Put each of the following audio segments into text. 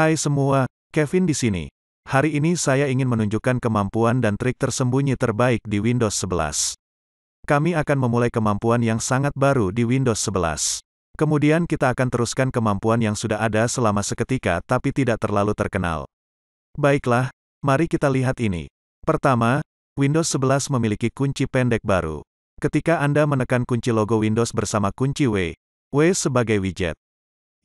Hai semua, Kevin di sini. Hari ini saya ingin menunjukkan kemampuan dan trik tersembunyi terbaik di Windows 11. Kami akan memulai kemampuan yang sangat baru di Windows 11. Kemudian kita akan teruskan kemampuan yang sudah ada selama seketika tapi tidak terlalu terkenal. Baiklah, mari kita lihat ini. Pertama, Windows 11 memiliki kunci pendek baru. Ketika Anda menekan kunci logo Windows bersama kunci W, W sebagai widget,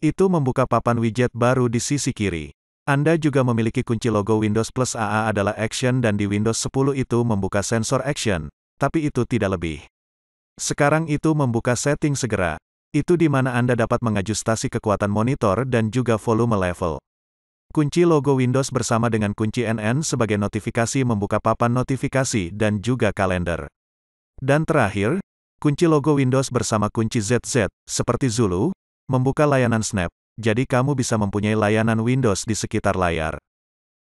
itu membuka papan widget baru di sisi kiri. Anda juga memiliki kunci logo Windows Plus AA adalah Action dan di Windows 10 itu membuka sensor Action, tapi itu tidak lebih. Sekarang itu membuka setting segera. Itu di mana Anda dapat mengajustasi kekuatan monitor dan juga volume level. Kunci logo Windows bersama dengan kunci NN sebagai notifikasi membuka papan notifikasi dan juga kalender. Dan terakhir, kunci logo Windows bersama kunci ZZ, seperti Zulu, Membuka layanan Snap, jadi kamu bisa mempunyai layanan Windows di sekitar layar.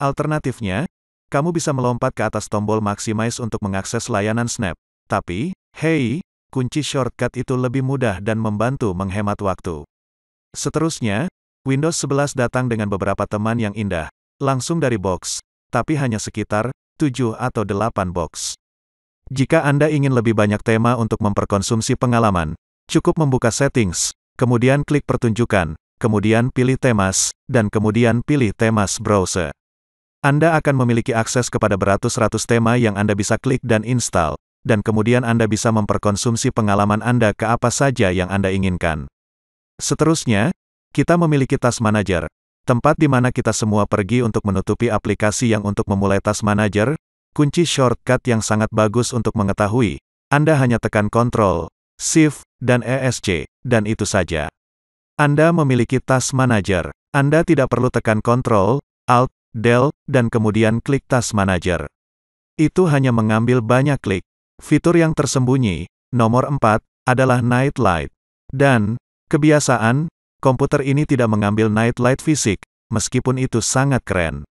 Alternatifnya, kamu bisa melompat ke atas tombol Maximize untuk mengakses layanan Snap. Tapi, hey, kunci shortcut itu lebih mudah dan membantu menghemat waktu. Seterusnya, Windows 11 datang dengan beberapa teman yang indah, langsung dari box, tapi hanya sekitar 7 atau 8 box. Jika Anda ingin lebih banyak tema untuk memperkonsumsi pengalaman, cukup membuka settings, kemudian klik pertunjukan, kemudian pilih Temas, dan kemudian pilih Temas Browser. Anda akan memiliki akses kepada beratus-ratus tema yang Anda bisa klik dan install, dan kemudian Anda bisa memperkonsumsi pengalaman Anda ke apa saja yang Anda inginkan. Seterusnya, kita memiliki Task Manager, tempat di mana kita semua pergi untuk menutupi aplikasi yang untuk memulai Task Manager, kunci shortcut yang sangat bagus untuk mengetahui. Anda hanya tekan Ctrl, Shift, dan ESC, dan itu saja. Anda memiliki task manager. Anda tidak perlu tekan Ctrl, Alt, Del, dan kemudian klik task manager. Itu hanya mengambil banyak klik. Fitur yang tersembunyi, nomor 4, adalah night light. Dan, kebiasaan, komputer ini tidak mengambil night light fisik, meskipun itu sangat keren.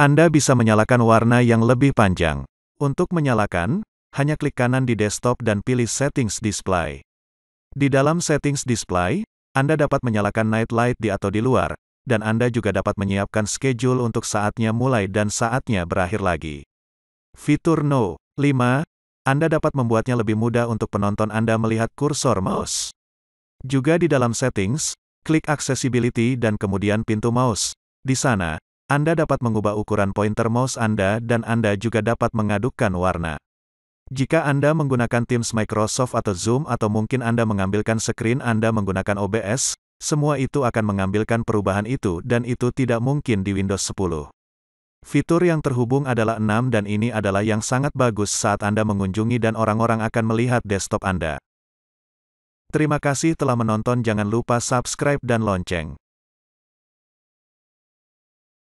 Anda bisa menyalakan warna yang lebih panjang. Untuk menyalakan, hanya klik kanan di desktop dan pilih Settings Display. Di dalam settings display, Anda dapat menyalakan night light di atau di luar, dan Anda juga dapat menyiapkan schedule untuk saatnya mulai dan saatnya berakhir lagi. Fitur No. 5. Anda dapat membuatnya lebih mudah untuk penonton Anda melihat kursor mouse. Juga di dalam settings, klik accessibility dan kemudian pintu mouse. Di sana, Anda dapat mengubah ukuran pointer mouse Anda dan Anda juga dapat mengadukkan warna. Jika Anda menggunakan Teams Microsoft atau Zoom atau mungkin Anda mengambilkan screen Anda menggunakan OBS, semua itu akan mengambilkan perubahan itu dan itu tidak mungkin di Windows 10. Fitur yang terhubung adalah 6 dan ini adalah yang sangat bagus saat Anda mengunjungi dan orang-orang akan melihat desktop Anda. Terima kasih telah menonton jangan lupa subscribe dan lonceng.